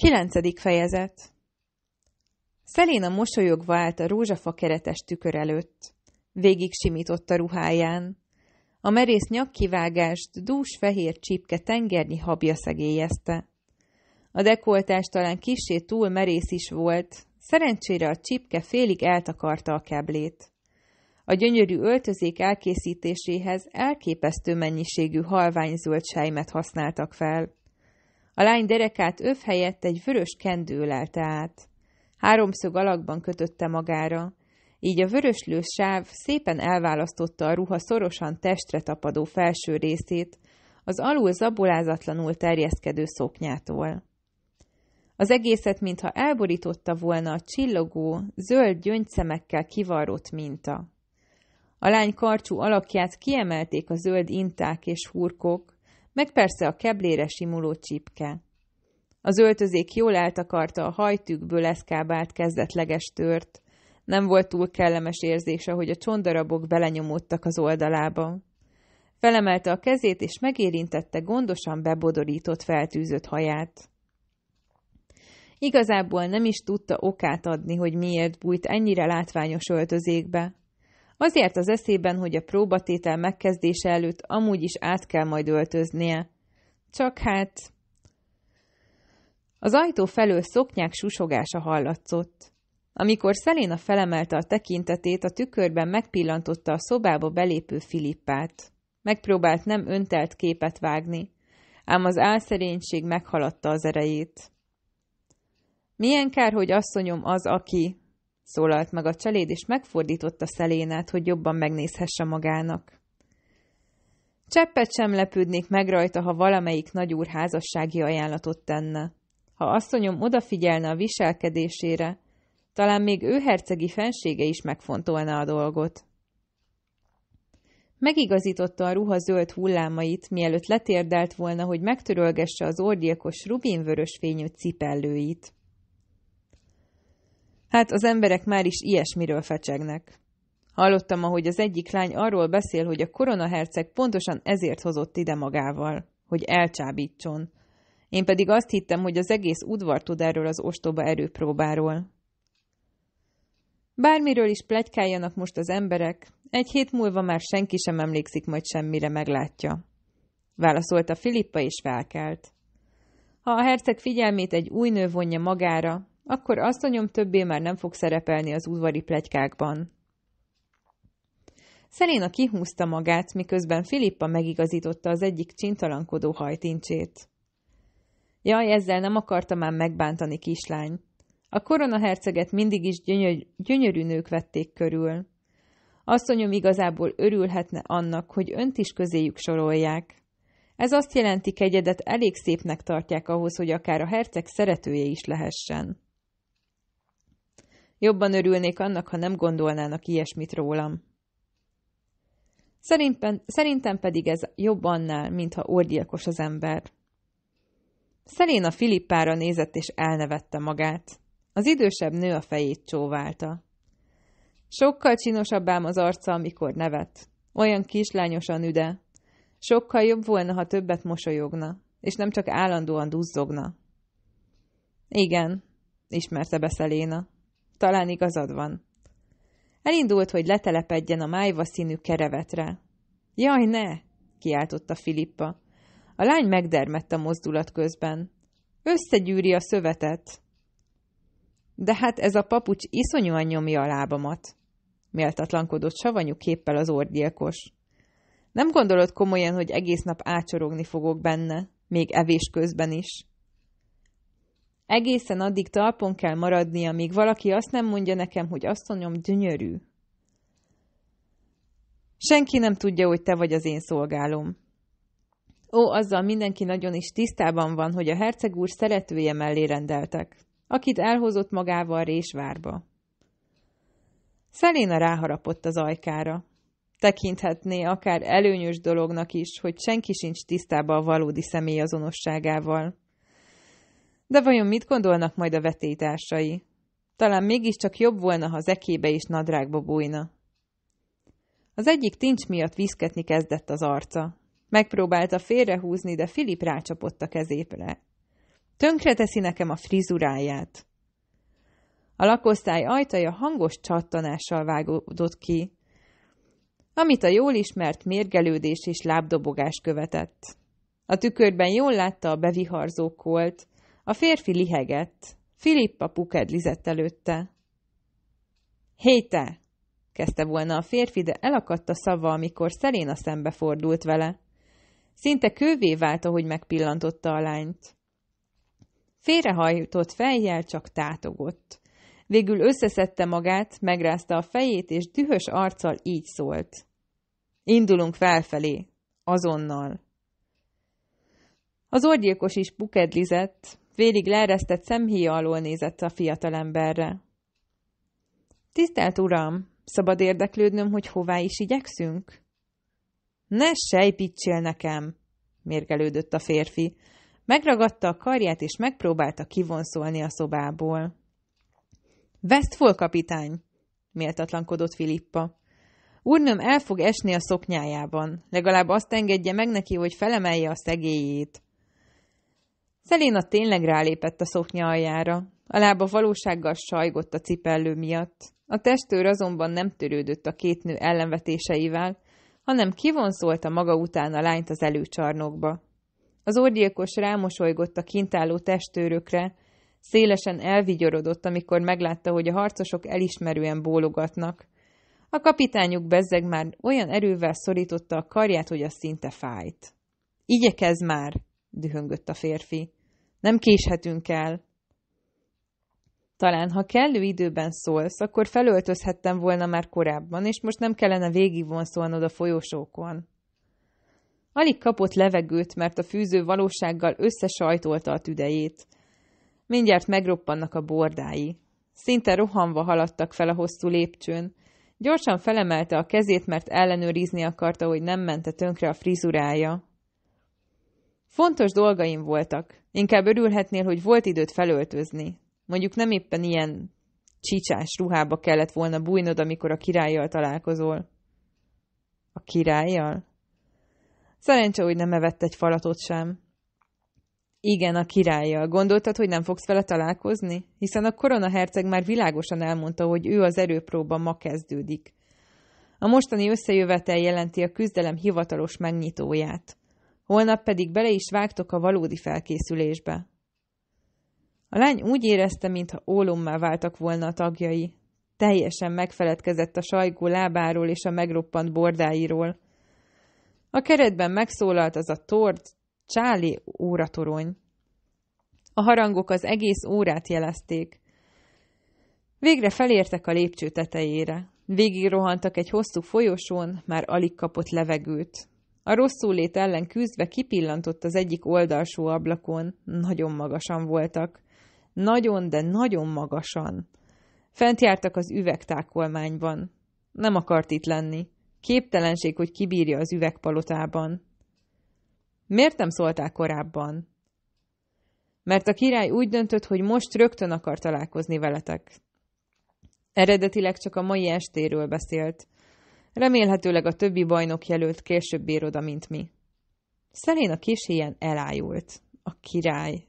Kilencedik fejezet Szeléna mosolyogva állt a rózsafa keretes tükör előtt. Végig simított a ruháján. A merész nyakkivágást dús fehér csípke tengernyi habja szegélyezte. A dekoltás talán kissé túl merész is volt, szerencsére a csípke félig eltakarta a keblét. A gyönyörű öltözék elkészítéséhez elképesztő mennyiségű halványzöld sejmet használtak fel – a lány derekát öv helyett egy vörös kendő lelte át. Háromszög alakban kötötte magára, így a vöröslő sáv szépen elválasztotta a ruha szorosan testre tapadó felső részét, az alul zabolázatlanul terjeszkedő szoknyától. Az egészet, mintha elborította volna a csillogó, zöld gyöngyszemekkel kivarrott minta. A lány karcsú alakját kiemelték a zöld inták és hurkok, meg persze a keblére simuló csipke. Az öltözék jól eltakarta a hajtükből eszkábált kezdetleges tört. Nem volt túl kellemes érzése, hogy a csondarabok belenyomódtak az oldalába. Felemelte a kezét, és megérintette gondosan bebodorított, feltűzött haját. Igazából nem is tudta okát adni, hogy miért bújt ennyire látványos öltözékbe. Azért az eszében, hogy a próbatétel megkezdése előtt amúgy is át kell majd öltöznie. Csak hát... Az ajtó felől szoknyák susogása hallatszott. Amikor Szeléna felemelte a tekintetét, a tükörben megpillantotta a szobába belépő Filippát. Megpróbált nem öntelt képet vágni, ám az álszerénység meghaladta az erejét. Milyen kár, hogy asszonyom az, aki, szólalt meg a cseléd, és megfordította szelénát, hogy jobban megnézhesse magának. Cseppet sem lepődnék meg rajta, ha valamelyik nagyúr házassági ajánlatot tenne. Ha asszonyom odafigyelne a viselkedésére, talán még ő hercegi fensége is megfontolna a dolgot. Megigazította a ruha zöld hullámait, mielőtt letérdelt volna, hogy megtörölgesse az orgyilkos rubinvörös fényű cipellőit. Hát az emberek már is ilyesmiről fecsegnek. Hallottam, ahogy az egyik lány arról beszél, hogy a koronaherceg pontosan ezért hozott ide magával, hogy elcsábítson. Én pedig azt hittem, hogy az egész udvar tud erről az ostoba erőpróbáról. Bármiről is plegykáljanak most az emberek, egy hét múlva már senki sem emlékszik majd semmire meglátja. Válaszolta Filippa, és felkelt. Ha a herceg figyelmét egy új nő vonja magára, akkor asszonyom többé már nem fog szerepelni az udvari plegykákban. Szeléna kihúzta magát, miközben Filippa megigazította az egyik csintalankodó hajtincsét. Jaj, ezzel nem akarta már megbántani, kislány. A koronaherceget mindig is gyönyör, gyönyörű nők vették körül. Asszonyom igazából örülhetne annak, hogy önt is közéjük sorolják. Ez azt jelenti, kegyedet elég szépnek tartják ahhoz, hogy akár a herceg szeretője is lehessen. Jobban örülnék annak, ha nem gondolnának ilyesmit rólam. Szerintem, szerintem pedig ez jobb annál, mintha orgyilkos az ember. Szeléna Filippára nézett és elnevette magát. Az idősebb nő a fejét csóválta. Sokkal csinosabb ám az arca, amikor nevet. Olyan kislányosan üde. Sokkal jobb volna, ha többet mosolyogna, és nem csak állandóan duzzogna. Igen, ismerte be Szeléna. Talán igazad van. Elindult, hogy letelepedjen a májva színű kerevetre. Jaj, ne! kiáltotta Filippa. A lány megdermett a mozdulat közben. Összegyűri a szövetet. De hát ez a papucs iszonyúan nyomja a lábamat. Méltatlankodott savanyú képpel az orgyilkos. Nem gondolod komolyan, hogy egész nap ácsorogni fogok benne, még evés közben is. Egészen addig talpon kell maradnia, míg valaki azt nem mondja nekem, hogy asszonyom gyönyörű. Senki nem tudja, hogy te vagy az én szolgálom. Ó, azzal mindenki nagyon is tisztában van, hogy a herceg úr szeretője mellé rendeltek, akit elhozott magával Résvárba. Szeléna ráharapott az ajkára. Tekinthetné akár előnyös dolognak is, hogy senki sincs tisztában a valódi személyazonosságával. De vajon mit gondolnak majd a vetétársai? Talán mégiscsak jobb volna, ha zekébe is nadrágba bújna. Az egyik tincs miatt viszketni kezdett az arca. Megpróbálta félrehúzni, de Filip rácsapott a kezépre. Tönkre teszi nekem a frizuráját. A lakosztály ajtaja hangos csattanással vágódott ki, amit a jól ismert mérgelődés és lábdobogás követett. A tükörben jól látta a beviharzó kolt, a férfi lihegett. Filippa lizett előtte. Hé te! kezdte volna a férfi, de elakadt a szava, amikor szeléna szembe fordult vele. Szinte kővé vált, ahogy megpillantotta a lányt. Félrehajtott fejjel csak tátogott. Végül összeszedte magát, megrázta a fejét, és dühös arccal így szólt. Indulunk felfelé. Azonnal. Az orgyilkos is bukedlizett, Félig leeresztett szemhéja alól nézett a fiatalemberre. Tisztelt uram, szabad érdeklődnöm, hogy hová is igyekszünk? Ne sejpítsél nekem, mérgelődött a férfi. Megragadta a karját, és megpróbálta kivonszolni a szobából. Westfall kapitány, méltatlankodott Filippa. Úrnőm el fog esni a szoknyájában. Legalább azt engedje meg neki, hogy felemelje a szegélyét. Szeléna tényleg rálépett a szoknya aljára. A lába valósággal sajgott a cipellő miatt. A testőr azonban nem törődött a két nő ellenvetéseivel, hanem kivonszolta maga után a lányt az előcsarnokba. Az orgyilkos rámosolygott a kintálló testőrökre, szélesen elvigyorodott, amikor meglátta, hogy a harcosok elismerően bólogatnak. A kapitányuk bezzeg már olyan erővel szorította a karját, hogy a szinte fájt. – Igyekez már! – dühöngött a férfi. Nem késhetünk el. Talán, ha kellő időben szólsz, akkor felöltözhettem volna már korábban, és most nem kellene végigvonszolnod a folyosókon. Alig kapott levegőt, mert a fűző valósággal összesajtolta a tüdejét. Mindjárt megroppannak a bordái. Szinte rohanva haladtak fel a hosszú lépcsőn. Gyorsan felemelte a kezét, mert ellenőrizni akarta, hogy nem mente tönkre a frizurája. Fontos dolgaim voltak. Inkább örülhetnél, hogy volt időt felöltözni. Mondjuk nem éppen ilyen csicsás ruhába kellett volna bújnod, amikor a királlyal találkozol. A királlyal? Szerencse, hogy nem evett egy falatot sem. Igen, a királlyal. Gondoltad, hogy nem fogsz vele találkozni? Hiszen a korona herceg már világosan elmondta, hogy ő az erőpróba ma kezdődik. A mostani összejövetel jelenti a küzdelem hivatalos megnyitóját holnap pedig bele is vágtok a valódi felkészülésbe. A lány úgy érezte, mintha ólommá váltak volna a tagjai. Teljesen megfeledkezett a sajgó lábáról és a megroppant bordáiról. A keretben megszólalt az a tort, csáli óratorony. A harangok az egész órát jelezték. Végre felértek a lépcső tetejére. Végig rohantak egy hosszú folyosón, már alig kapott levegőt. A rosszul lét ellen küzdve kipillantott az egyik oldalsó ablakon, nagyon magasan voltak. Nagyon, de nagyon magasan. Fent jártak az üvegtákolmányban. Nem akart itt lenni. Képtelenség, hogy kibírja az üvegpalotában. Miért nem szólták korábban? Mert a király úgy döntött, hogy most rögtön akar találkozni veletek. Eredetileg csak a mai estéről beszélt. Remélhetőleg a többi bajnok jelölt később bír oda, mint mi. Szerén a kis híján elájult. A király.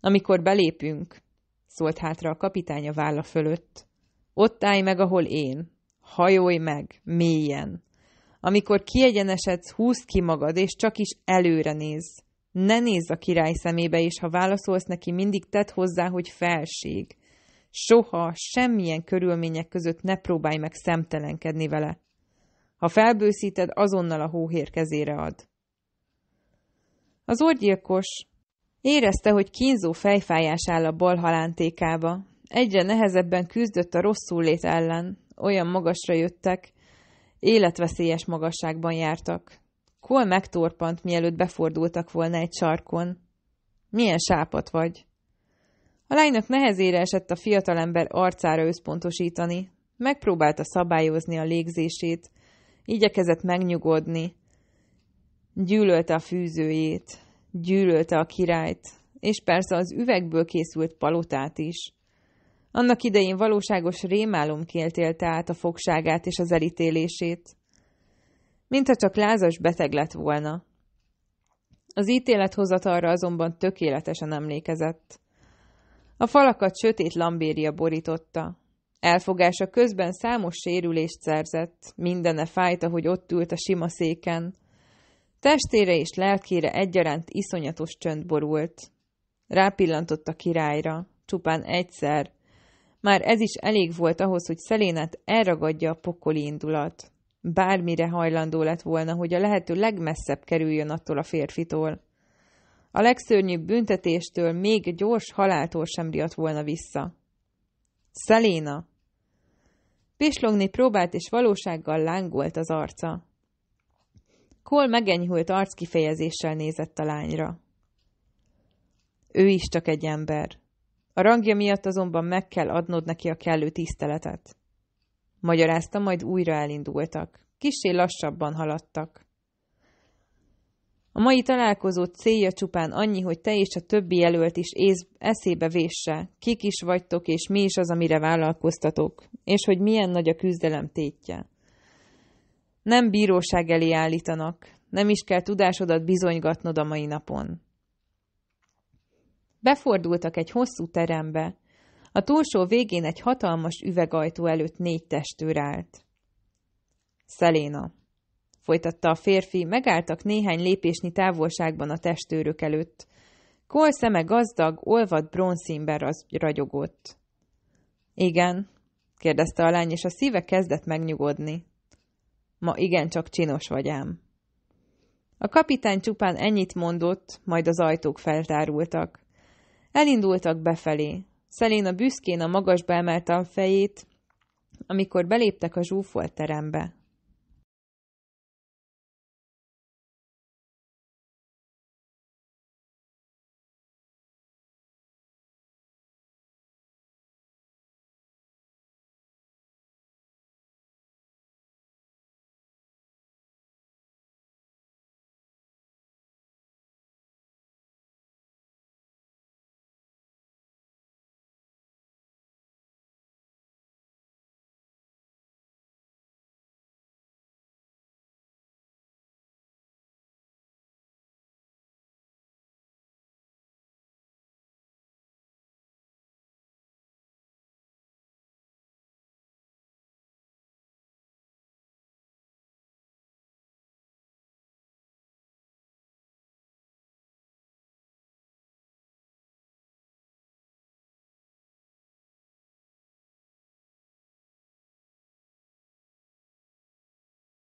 Amikor belépünk, szólt hátra a kapitány a válla fölött, ott állj meg, ahol én. Hajolj meg, mélyen. Amikor kiegyenesedsz, húzd ki magad, és csak is előre néz. Ne nézz a király szemébe, és ha válaszolsz neki, mindig tedd hozzá, hogy felség soha, semmilyen körülmények között ne próbálj meg szemtelenkedni vele. Ha felbőszíted, azonnal a hóhér kezére ad. Az orgyilkos érezte, hogy kínzó fejfájás áll a bal halántékába. Egyre nehezebben küzdött a rosszul lét ellen, olyan magasra jöttek, életveszélyes magasságban jártak. Kol megtorpant, mielőtt befordultak volna egy sarkon. Milyen sápat vagy? A lánynak nehezére esett a fiatalember arcára összpontosítani. Megpróbálta szabályozni a légzését, igyekezett megnyugodni. Gyűlölte a fűzőjét, gyűlölte a királyt, és persze az üvegből készült palotát is. Annak idején valóságos rémálom kéltélte át a fogságát és az elítélését. Mintha csak lázas beteg lett volna. Az ítélethozatalra azonban tökéletesen emlékezett. A falakat sötét lambéria borította. Elfogása közben számos sérülést szerzett, mindene fájta, hogy ott ült a sima széken. Testére és lelkére egyaránt iszonyatos csönd borult. Rápillantott a királyra, csupán egyszer. Már ez is elég volt ahhoz, hogy Szelénát elragadja a pokoli indulat. Bármire hajlandó lett volna, hogy a lehető legmesszebb kerüljön attól a férfitól. A legszörnyűbb büntetéstől még gyors haláltól sem riadt volna vissza. Szeléna! Pislogni próbált, és valósággal lángolt az arca. Kol megenyhült arckifejezéssel nézett a lányra. Ő is csak egy ember. A rangja miatt azonban meg kell adnod neki a kellő tiszteletet. Magyarázta, majd újra elindultak. Kissé lassabban haladtak. A mai találkozó célja csupán annyi, hogy te és a többi jelölt is ész, eszébe vésse, kik is vagytok és mi is az, amire vállalkoztatok, és hogy milyen nagy a küzdelem tétje. Nem bíróság elé állítanak, nem is kell tudásodat bizonygatnod a mai napon. Befordultak egy hosszú terembe. A túlsó végén egy hatalmas üvegajtó előtt négy testőr állt. Szeléna folytatta a férfi, megálltak néhány lépésnyi távolságban a testőrök előtt. Kol szeme gazdag, olvad bronzszínben ragyogott. Igen, kérdezte a lány, és a szíve kezdett megnyugodni. Ma igencsak csinos vagy ám. A kapitány csupán ennyit mondott, majd az ajtók feltárultak. Elindultak befelé. a büszkén a magasba emelte a fejét, amikor beléptek a zsúfolt terembe.